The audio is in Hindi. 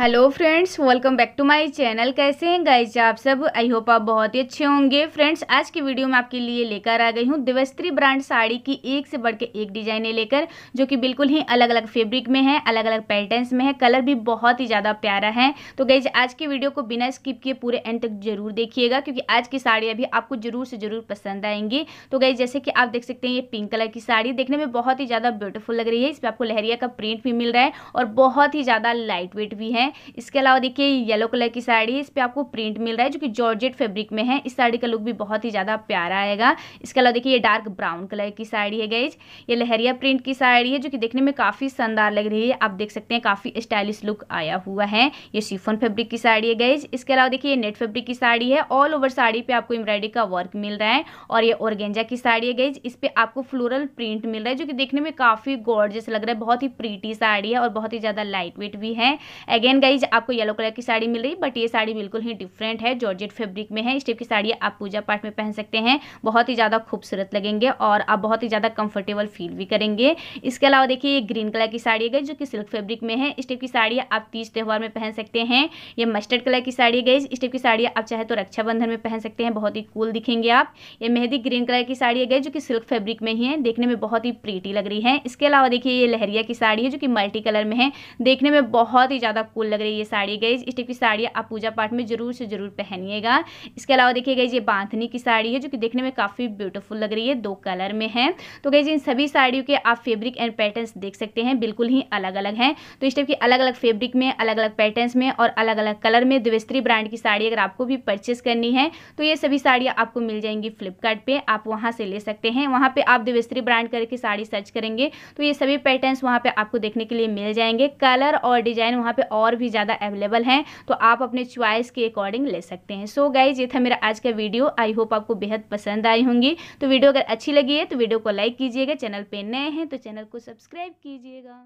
hello friends welcome back to my channel कैसे हैं गाइज आप सब आई होप आप बहुत ही अच्छे होंगे फ्रेंड्स आज की वीडियो में आपके लिए लेकर आ गई हूँ दिवस्त्री ब्रांड साड़ी की एक से बढ़कर एक डिजाइने लेकर जो कि बिल्कुल ही अलग अलग फैब्रिक में है अलग अलग पैटर्न्स में है कलर भी बहुत ही ज़्यादा प्यारा है तो गाइज आज की वीडियो को बिना स्किप किए पूरे एंड तक जरूर देखिएगा क्योंकि आज की साड़ी अभी आपको जरूर से ज़रूर पसंद आएंगी तो गाइज जैसे कि आप देख सकते हैं ये पिंक कलर की साड़ी देखने में बहुत ही ज़्यादा ब्यूटीफुल लग रही है इस पर आपको लहरिया का प्रिंट भी मिल रहा है और बहुत ही ज़्यादा लाइट वेट भी है हैं इसके अलावा देखिए येलो कलर की साड़ी है इस पर आपको प्रिंट मिल रहा है जो कि जॉर्जेट फैब्रिक में है इस साड़ी का लुक भी बहुत ही ज़्यादा प्यारा आएगा इसके अलावा देखिए ये डार्क ब्राउन कलर की साड़ी है गईज ये लहरिया प्रिंट की साड़ी है जो कि देखने में काफ़ी शानदार लग रही है आप देख सकते हैं काफ़ी स्टाइलिश लुक आया हुआ है ये शिफोन फेब्रिक की साड़ी है गईज इसके अलावा देखिए ये नेट फेब्रिक की साड़ी है ऑल ओवर साड़ी पर आपको एम्ब्रॉयडरी का वर्क मिल रहा है और ये ऑर्गेंजा की साड़ी है गई इस पर आपको फ्लोरल प्रिंट मिल रहा है जो कि देखने में काफ़ी गॉर्जियस लग रहा है बहुत ही प्रीटी साड़ी है और बहुत ही ज़्यादा लाइट वेट भी है अगेन देन गाइज आपको येलो कलर की साड़ी मिल रही बट ये साड़ी बिल्कुल ही डिफरेंट है जॉर्जेट फैब्रिक में है इस टाइप की साड़ी आप पूजा पाठ में पहन सकते हैं बहुत ही ज़्यादा खूबसूरत लगेंगे और आप बहुत ही ज़्यादा कंफर्टेबल फील भी करेंगे इसके अलावा देखिए ये ग्रीन कलर की साड़ी है जो कि सिल्क फैब्रिक में है इस टाइप की साड़ी आप तीज त्यौहार में पहन सकते हैं ये मस्टर्ड कलर की साड़ी गई इस टाइप की साड़ी आप चाहे तो रक्षाबंधन में पहन सकते हैं बहुत ही कूल दिखेंगे आप ये मेहंदी ग्रीन कलर की साड़ी है जो कि सिल्क फैब्रिक में ही है देखने में बहुत ही प्रीटी लग रही है इसके अलावा देखिए ये लहरिया की साड़ी है जो कि मल्टी कलर में है देखने में बहुत ही ज़्यादा कूल कूल लग रही है साड़ी गई इस टाइप की साड़ी आप पूजा पाठ में ज़रूर से ज़रूर पहनिएगा इसके अलावा देखिए गई ये बांधनी की साड़ी है जो कि देखने में काफ़ी ब्यूटीफुल लग रही है दो कलर में है तो गई इन सभी साड़ियों के आप फेब्रिक एंड पैटर्न देख सकते हैं बिल्कुल ही अलग अलग हैं तो इस टाइप की अलग अलग फेब्रिक में अलग अलग पैटर्न में और अलग अलग कलर में द्विस्त्री ब्रांड की साड़ी अगर आपको भी परचेस करनी है तो ये सभी साड़ियाँ आपको मिल जाएंगी फ्लिपकार्ट आप वहाँ से ले सकते हैं वहाँ पर आप देवेस्त्री ब्रांड करके साड़ी सर्च करेंगे तो ये सभी पैटर्न्स वहाँ पर आपको देखने के लिए मिल जाएंगे कलर और डिजाइन वहाँ पर और और भी ज़्यादा अवेलेबल हैं तो आप अपने च्वाइस के अकॉर्डिंग ले सकते हैं सो so गाइज ये था मेरा आज का वीडियो आई होप आपको बेहद पसंद आई होंगी तो वीडियो अगर अच्छी लगी है तो वीडियो को लाइक कीजिएगा चैनल पर नए हैं तो चैनल को सब्सक्राइब कीजिएगा